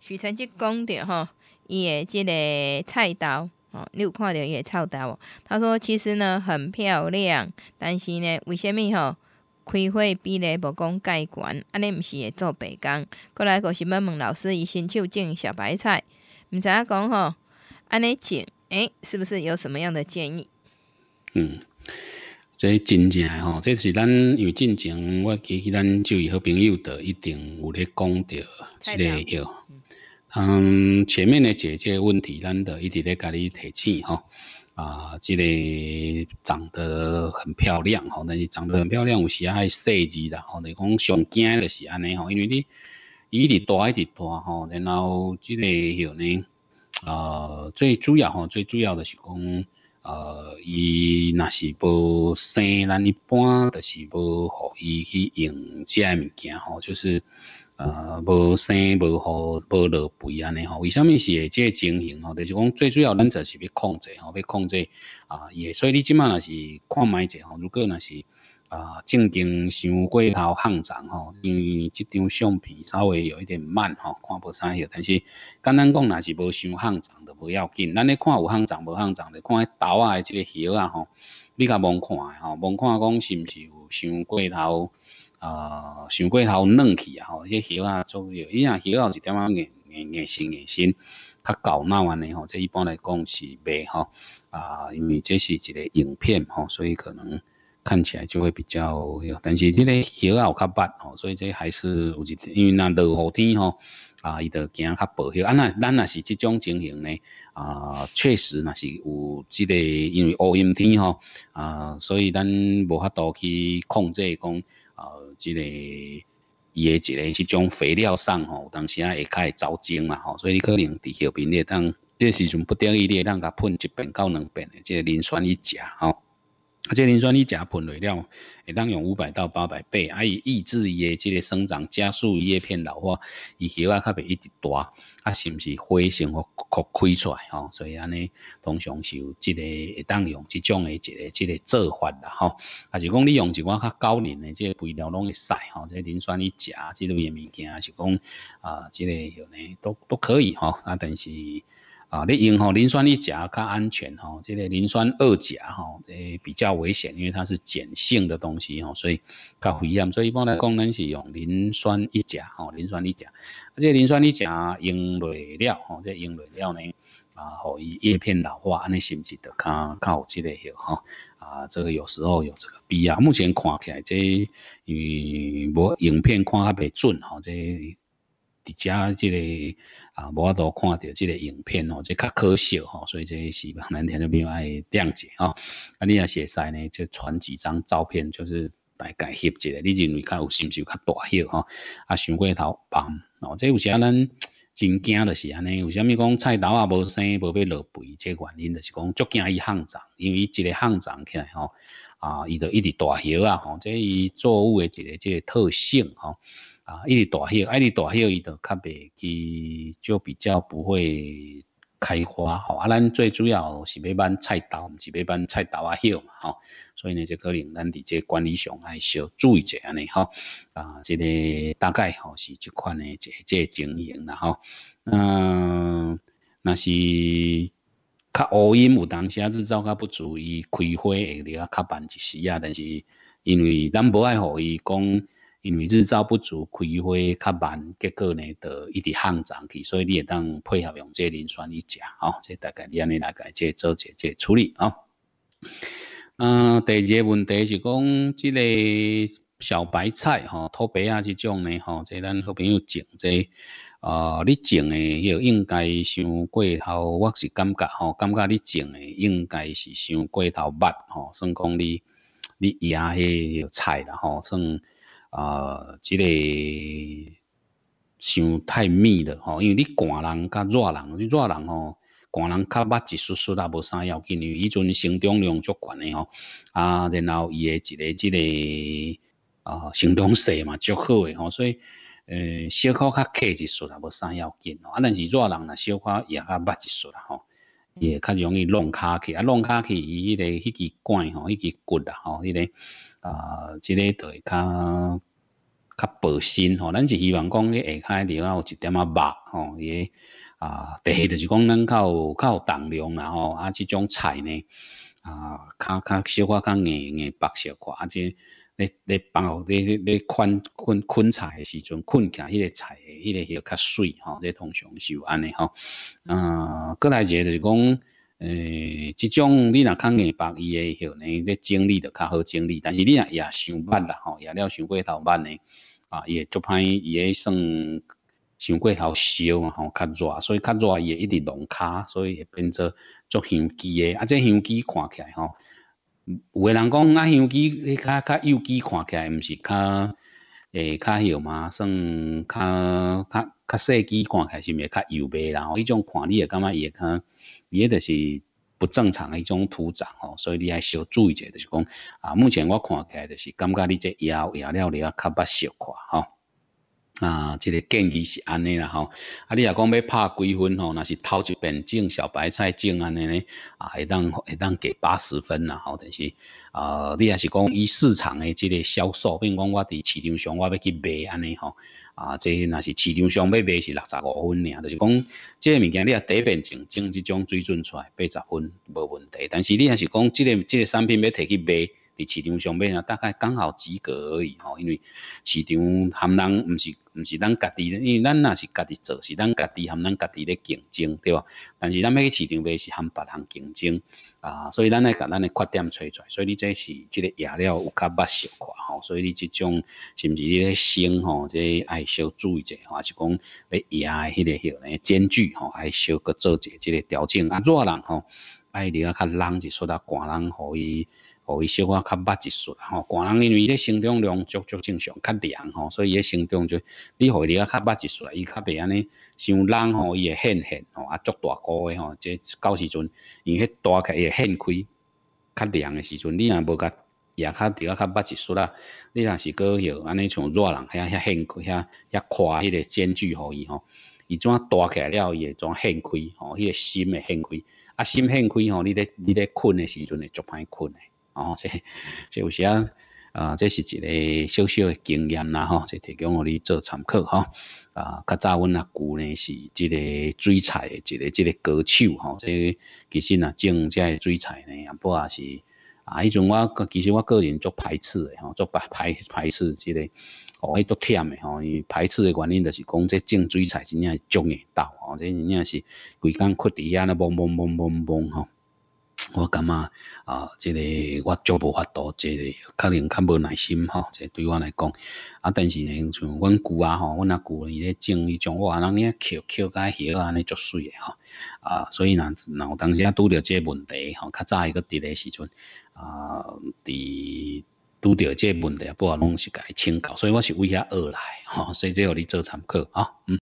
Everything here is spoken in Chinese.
许成吉讲着吼，伊的即个菜刀吼，你有看着伊的菜刀无？他说其实呢很漂亮，但是呢，为虾物吼？开会比例无讲介悬，安尼毋是会做白工？过来就是要问老师，伊新手种小白菜，毋知影讲吼，安尼种，诶，是不是有什么样的建议？嗯。这真正吼，这是咱，因为之前我记起咱就以好朋友的，一定有咧讲着，之个药。嗯，前面的解决问题，咱的一直咧甲你提醒吼，啊，这个长得很漂亮吼，但是长得很漂亮，有时爱设计啦吼，你讲上惊就是安尼吼，因为你伊伫大，一直大吼，然后之个药呢，啊，最主要吼，最主要的是讲。呃，伊若是无生，咱一般都是无互伊去用遮物件吼，就是呃无生无好，无落肥安尼吼。为什物是会这情形吼？就是讲最主要，咱就是要控制吼，要控制啊。伊、所以你即满若是看觅者吼，如果若是。啊，正经想过头上涨吼，因为这张相片稍微有一点慢吼，看不啥个。但是简单讲若是无想上涨都无要紧，咱咧看有上涨无上涨的，看迄豆仔诶，即个叶啊吼，你较忙看诶吼，忙看讲是毋是有想过头啊，想过头软去啊吼，迄叶啊左右，伊若叶啊有一点啊硬硬硬新硬新，较搞闹安尼吼，这一般来讲是袂吼啊，因为这是一个影片吼，所以可能。看起来就会比较，但是这个雨啊，有较白哦，所以这还是有一，因为那落雨天吼，啊，伊就惊较薄白。啊，那咱若是即种情形呢，啊，确实若是有这个，因为乌阴天吼，啊，所以咱无法度去控制讲，呃，这个，伊的一个这种肥料上吼，有当时啊会较会遭精嘛吼，所以可能伫表边咧但这时阵不得已咧咱甲喷一遍到两遍的，即个磷酸一钾吼。啊，这磷酸你钾喷落了，会当用五百到八百倍，啊，以抑制伊诶即个生长加速叶片老化，伊叶啊较袂一直大，啊，是毋是花型扩开出来吼？所以安尼通常是有即个会当用即种诶即个即个做法啦吼。啊，是讲你用一寡较高龄诶即个肥料拢会使吼，即磷酸你钾即类诶物件啊，是讲啊，即个有呢都都可以吼，啊，但是。啊，你用吼磷酸一钾较安全吼，这个磷酸二钾吼，这比较危险，因为它是碱性的东西吼，所以较危险。所以一般来讲，咱是用磷酸一钾吼，磷酸一钾。啊，这磷酸一钾用累了吼，这用累了呢，啊，吼伊叶片老化，安尼性是都较较有这个些吼。啊，这个有时候有这个必要。目前看起来这，嗯，无影片看较袂准吼，这。伫遮即个啊，我都看到即个影片哦，即较可惜吼，所以即个是闽听田的朋友爱谅解啊。啊，你是写使呢，就传几张照片，就是大概翕一个你认为较有，是唔是较大翕吼？啊，想过头棒哦。即有时啊，咱真惊的是安尼。有啥物讲菜刀啊，无生无要落肥，即原因就是讲足惊伊旱长，因为伊一个旱长起来吼啊，伊就一直大叶啊吼。即伊作物的一个即特性吼。啊，一直大叶，一直大叶伊就较袂去，就比较不会开花吼。啊，咱最主要是要办菜刀，是要办菜刀啊叶嘛吼。所以呢，就可能咱伫这管理上爱小注意一下尼吼。啊，这个大概吼是即款呢，即这情形啦吼。嗯，若是较乌阴有当时啊子，就较不足以开花，而且较慢一时啊。但是因为咱无爱互伊讲。因为日照不足，开花较慢，结果呢，得一直旱长去，所以你也当配合用这磷酸一甲，哦，这大概安你来改这做这这处理啊。嗯，第二个问题是讲，这个小白菜哈，托白啊这种呢，吼，这咱好朋友种这，哦，你种的迄应该像过头，我是感觉，吼，感觉你种的应该是像过头肉吼，算讲你你以迄的菜啦吼，算。啊，这个伤太密了吼，因为你寒人甲热人，你热人吼，寒人较捌一丝丝也无啥要紧，因为伊阵成长量足悬的吼，啊，然后伊诶一个即个啊，成长势嘛，足好诶吼，所以呃，小可较客一丝也无啥要紧吼，啊，但是热人若小可也较捌一丝啦吼，也较容易弄卡去，啊，弄卡去伊迄个迄支管吼，迄支骨啦吼，迄个。啊，即个会较较薄身吼，咱就希望讲你下骹另有一点仔肉吼，也啊第二就是讲咱较有较有重量啦吼，啊即种菜呢啊较较小可较硬硬白小块，啊即咧咧放咧咧咧捆捆捆菜诶时阵捆起，迄个菜迄个要较水吼，这通常是安尼吼。啊，再来一个就是讲。诶，即种你若较硬白伊诶，吼呢，咧整理着较好整理，但是你若也伤慢啦，吼，也了伤过头慢呢，啊，伊会足歹，伊会算伤过头烧吼，较热，所以较热伊会一直拢卡，所以会变做足香鸡诶，啊，这香鸡看起来吼，有诶人讲啊，香鸡迄较较幼鸡看起来，毋是较。诶，较红嘛，算较较较细枝，看起来是是较油白啦。吼，迄种看你会感觉伊会较伊迄著是不正常的一种土长吼，所以你爱小注意者，就是讲啊，目前我看起来就是感觉你这叶叶了了较捌小垮吼。啊，这个建议是安尼啦吼。啊，你若讲要拍几分吼，若是头一遍种小白菜种安尼咧，啊，会当会当给八十分啦吼。但是啊，你若是讲以市场的即个销售，比如讲我伫市场上我要去卖安尼吼。啊，这若是市场上要卖是六十五分尔，就是讲这个物件你若一遍种种即种水准出来八十分无问题。但是你若是讲这个这个产品要摕去卖。市场上面啊，大概刚好及格而已吼。因为市场含人，毋是毋是咱家己，因为咱若是家己做，是咱家己含咱家己咧竞争，对吧？但是咱要去市场买是含别人竞争啊，所以咱来甲咱的缺点找出来。所以你这是即个鸭料有较巴小看吼，所以你即种是甚至你升吼，这爱小注意者，还是讲买鸭诶迄个遐呢间距吼，爱小佮做者即个调整啊，热人吼，爱你较冷就出下寒人互伊。互伊小可较捌一术吼，寒人因为伊个生长量足足正常，较凉吼，所以伊咧生长就你互伊咧较捌一术，伊较袂安尼像人吼，伊会限限吼啊足大个吼，即到时阵伊迄大开会限开，较凉诶时阵，你若无伊也较伫个较捌一术啦，你若是过许安尼像热人遐遐限开遐遐宽迄个间距互伊吼，伊怎大起来了伊会怎限开吼？迄个心会限开，啊心限开吼，你咧你咧困诶时阵会足歹困诶。哦，这、这有时啊，啊，这是一个小小的经验啦，吼，这提供互你做参考，吼。啊，较早阮啊，舅呢是一个水菜，一个、一个歌手，吼。这其实若种这水菜呢，也不也是啊，迄种我其实我个人足排斥的，吼，足排排排斥即个，哦，迄足忝诶吼。排斥诶原因就是讲，这种水菜真正是种的到，即真正是规工阔伫遐咧，嗡嗡嗡嗡嗡，吼。我感觉啊，即个我足无发度，即个可能较无耐心哈。即对我来讲，啊，但是呢，像阮舅啊，吼，阮阿舅伊咧种伊种我阿人咧捡捡甲叶安尼足水诶吼。啊，所以呢，有当时啊拄着即个问题吼，较早伊个伫咧时阵啊，伫。拄着即个问题，不啊，拢是家请教，所以我是为遐而来吼，所以最互你做参考吼。嗯。